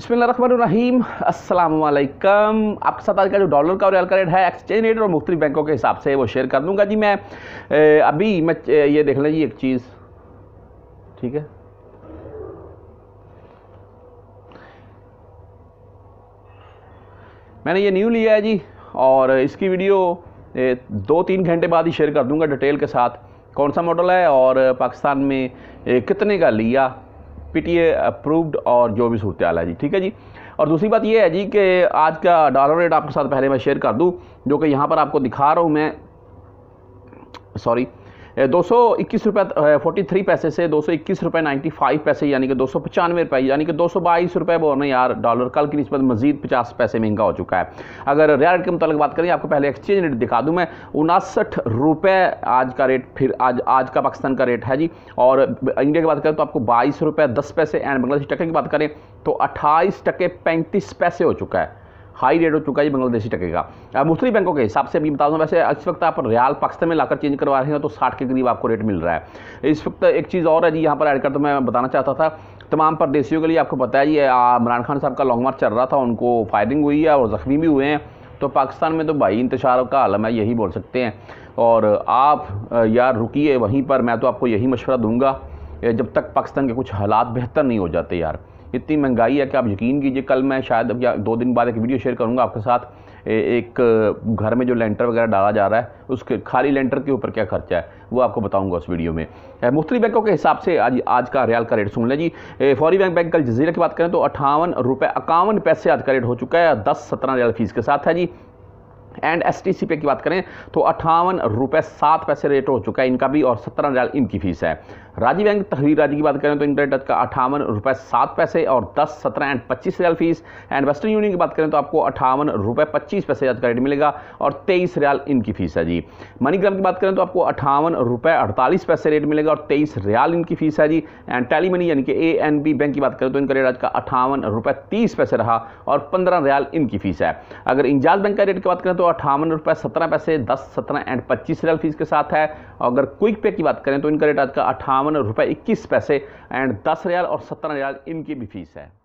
बिस्मिल्लाम अस्सलाम आपके साथ आज का जो डॉलर का और रियल का रेट है एक्सचेंज रेट और मुख्तलि बैंकों के हिसाब से वो शेयर कर दूंगा जी मैं ए, अभी मैं ये देख लें जी एक चीज़ ठीक है मैंने ये न्यू लिया है जी और इसकी वीडियो ए, दो तीन घंटे बाद ही शेयर कर दूंगा डिटेल के साथ कौन सा मॉडल है और पाकिस्तान में ए, कितने का लिया पीटीए अप्रूव्ड और जो भी सूरत है जी ठीक है जी और दूसरी बात यह है जी कि आज का डॉलर रेट आपके साथ पहले मैं शेयर कर दूँ जो कि यहाँ पर आपको दिखा रहा हूँ मैं सॉरी दो सौ इक्कीस रुपये फोर्टी थ्री पैसे से दो सौ इक्कीस रुपये नाइन्टी फाइव पैसे यानी कि दो सौ पचानवे रुपये यानी कि दो सौ बाईस रुपये बोल यार डॉलर कल की नस्बत मजीद पचास पैसे महंगा हो चुका है अगर रियाल रेट के मतलब बात करें आपको पहले एक्सचेंज रेट दिखा दूँ मैं उनासठ रुपये आज का रेट फिर आज आज का पाकिस्तान का रेट है जी और इंडिया की बात करें तो आपको बाईस रुपये दस पैसे एंड बांग्लादेश टके की बात करें तो अट्ठाईस टके पैंतीस पैसे हो चुका है हाई रेट हो चुका है बांग्लादेशी टके का मुस्लिम बैंकों के हिसाब से अभी बता दूँ वैसे इस वक्त आप रियाल पाकिस्तान में लाकर चेंज करवा रहे हैं तो साठ के करीब आपको रेट मिल रहा है इस वक्त एक चीज़ और है जी यहाँ पर ऐड तो मैं बताना चाहता था तमाम परदेशियों के लिए आपको पता है ये इमरान खान साहब का लॉन्ग मार्च चल रहा था उनको फायरिंग हुई है और ज़ख्मी भी हुए हैं तो पाकिस्तान में तो भाई इंतजार का आलम है यही बोल सकते हैं और आप यार रुकिए वहीं पर मैं तो आपको यही मशवरा दूंगा जब तक पाकिस्तान के कुछ हालात बेहतर नहीं हो जाते यार इतनी महंगाई है कि आप यकीन कीजिए कल मैं शायद अब या दो दिन बाद एक वीडियो शेयर करूँगा आपके साथ एक घर में जो लेंटर वगैरह डाला जा रहा है उसके खाली लेंटर के ऊपर क्या खर्चा है वो आपको बताऊंगा उस वीडियो में मुख्तलि बैंकों के हिसाब से आज आज का रियाल का रेट सुन लें जी फौरी बैंक बैंक कल जजीरा की बात करें तो अठावन रुपये इक्यावन पैसे आज का रेट हो चुका है दस सत्रह रियाल फीस के साथ है G and S T C पे की बात करें तो अट्ठावन रुपये सात पैसे रेट हो चुका है इनका भी और सत्रह हज़ार इनकी फीस है राजीव बैंक तहरीर राज्य की बात करें तो इनका रेट का अट्ठावन रुपये सात पैसे और दस सत्रह एंड पच्चीस riyal fees and Western Union की बात करें तो आपको अट्ठावन रुपये पच्चीस पैसे आज का रेट मिलेगा और तेईस रियाल इनकी फीस है जी मनीग्राम की बात करें तो आपको अट्ठावन रुपये अड़तालीस पैसे रेट मिलेगा और तेईस रियाल इनकी फीस है जी एंड टेली मनी यानी कि ए एन बी बैंक की बात करें तो इनका रेट आज का अट्ठावन रुपये तीस पैसे रहा और पंद्रह रियाल इनकी फीस है अगर इंजाज बैंक का रेट की बात करें तो तो अट्ठावन रुपये सत्रह पैसे दस सत्रह एंड पच्चीस रियल फीस के साथ है और अगर क्विक पे की बात करें तो इनका रेट आज का अट्ठावन रुपये इक्कीस पैसे एंड दस रियल और सत्रह रियल इनकी भी फीस है